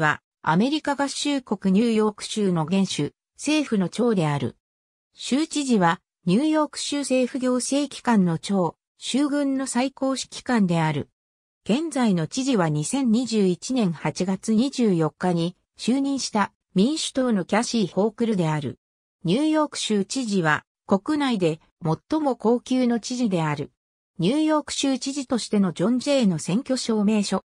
は、アメリカ合衆国ニューヨーク州の元首、政府の長である。州知事は、ニューヨーク州政府行政機関の長、州軍の最高指揮官である。現在の知事は2021年8月24日に就任した民主党のキャシー・ホークルである。ニューヨーク州知事は国内で最も高級の知事である。ニューヨーク州知事としてのジョン・ジェイの選挙証明書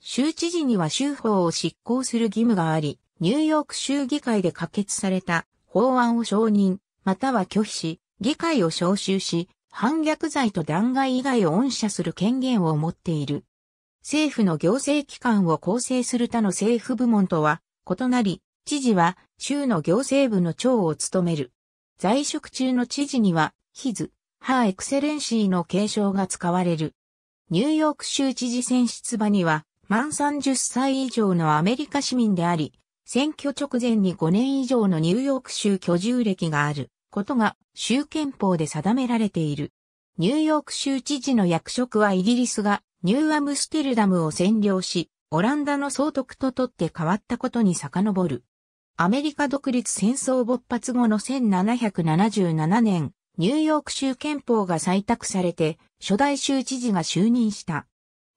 州知事には州法を執行する義務があり、ニューヨーク州議会で可決された法案を承認、または拒否し、議会を招集し、反逆罪と弾劾以外を恩赦する権限を持っている。政府の行政機関を構成する他の政府部門とは異なり、知事は州の行政部の長を務める。在職中の知事には、ヒズ、ハーエクセレンシーの継承が使われる。ニューヨーク州知事選出馬には、満30歳以上のアメリカ市民であり、選挙直前に5年以上のニューヨーク州居住歴があることが州憲法で定められている。ニューヨーク州知事の役職はイギリスがニューアムステルダムを占領し、オランダの総督と取って変わったことに遡る。アメリカ独立戦争勃発後の1777年、ニューヨーク州憲法が採択されて、初代州知事が就任した。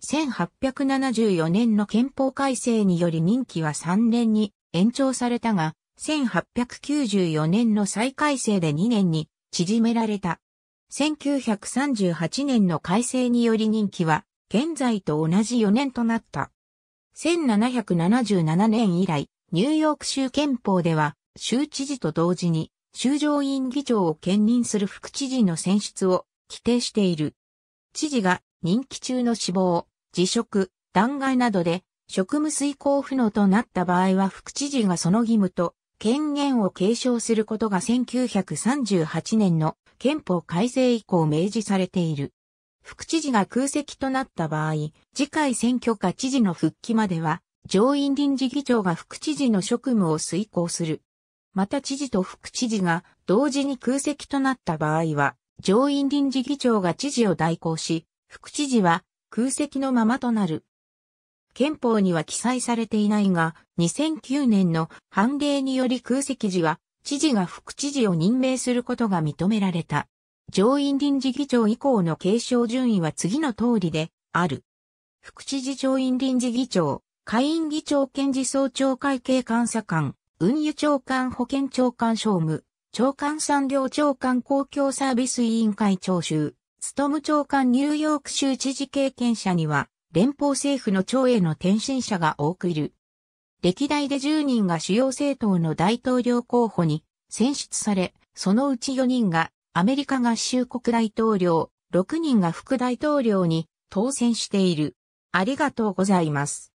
1874年の憲法改正により任期は3年に延長されたが、1894年の再改正で2年に縮められた。1938年の改正により任期は、現在と同じ4年となった。1777年以来、ニューヨーク州憲法では、州知事と同時に、州上院議長を兼任する副知事の選出を規定している。知事が任期中の死亡、辞職、弾劾などで職務遂行不能となった場合は副知事がその義務と権限を継承することが1938年の憲法改正以降明示されている。副知事が空席となった場合、次回選挙か知事の復帰までは、上院臨時議長が副知事の職務を遂行する。また知事と副知事が同時に空席となった場合は、上院臨時議長が知事を代行し、副知事は空席のままとなる。憲法には記載されていないが、2009年の判例により空席時は、知事が副知事を任命することが認められた。上院臨時議長以降の継承順位は次の通りで、ある。副知事上院臨時議長、下院議長検事総長会計監査官、運輸長官保健長官商務、長官産業長官公共サービス委員会徴収、ム長官ニューヨーク州知事経験者には、連邦政府の長への転身者が多くいる。歴代で10人が主要政党の大統領候補に選出され、そのうち4人がアメリカ合衆国大統領、6人が副大統領に当選している。ありがとうございます。